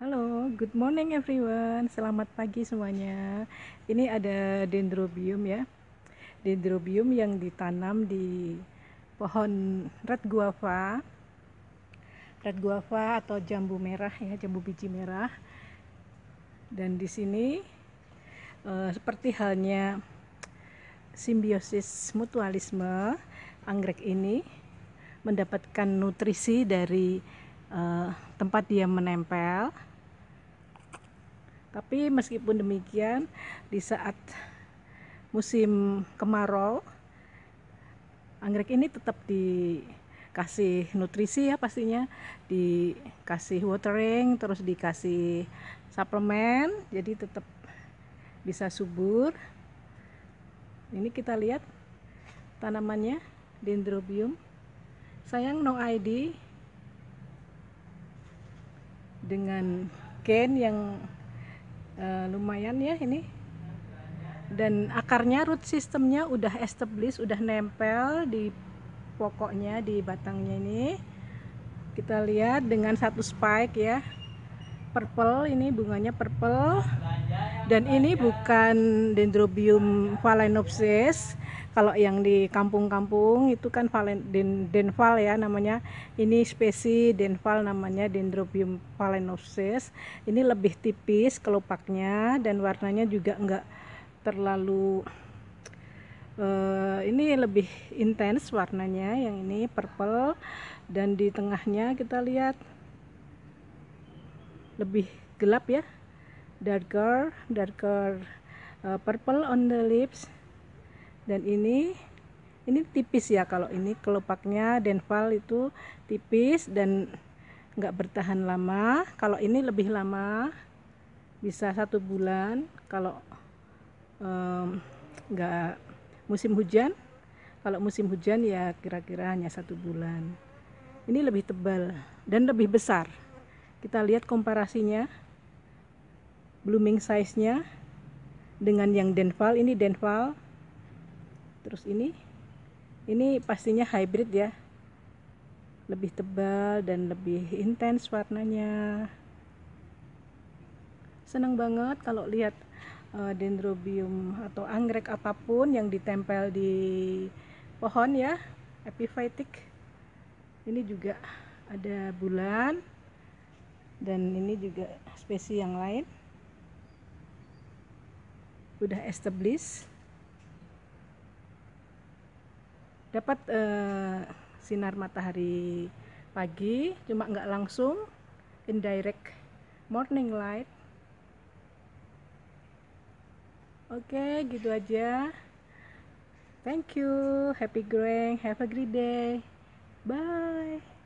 Halo, good morning everyone. Selamat pagi semuanya. Ini ada dendrobium ya. Dendrobium yang ditanam di pohon red guava. Red guava atau jambu merah ya, jambu biji merah. Dan di sini eh, seperti halnya simbiosis mutualisme, anggrek ini mendapatkan nutrisi dari eh, tempat dia menempel tapi meskipun demikian, di saat musim kemarau, anggrek ini tetap dikasih nutrisi ya pastinya, dikasih watering, terus dikasih suplemen, jadi tetap bisa subur. Ini kita lihat tanamannya, dendrobium. Sayang no ID dengan gen yang Eh, lumayan ya ini dan akarnya root sistemnya udah established udah nempel di pokoknya di batangnya ini kita lihat dengan satu spike ya purple ini bunganya purple dan ini bukan dendrobium phalaenopsis kalau yang di kampung-kampung itu kan valen, denval ya namanya. Ini spesi denval namanya Dendrobium phalaenopsis. Ini lebih tipis kelopaknya dan warnanya juga enggak terlalu uh, ini lebih intens warnanya yang ini purple dan di tengahnya kita lihat lebih gelap ya darker darker uh, purple on the lips dan ini ini tipis ya kalau ini kelopaknya denval itu tipis dan nggak bertahan lama kalau ini lebih lama bisa satu bulan kalau um, nggak musim hujan kalau musim hujan ya kira-kira hanya satu bulan ini lebih tebal dan lebih besar kita lihat komparasinya blooming size nya dengan yang denval ini denval terus ini ini pastinya hybrid ya lebih tebal dan lebih intens warnanya senang banget kalau lihat uh, dendrobium atau anggrek apapun yang ditempel di pohon ya epiphytic ini juga ada bulan dan ini juga spesies yang lain udah established dapat uh, sinar matahari pagi cuma nggak langsung indirect morning light oke okay, gitu aja thank you happy growing have a great day bye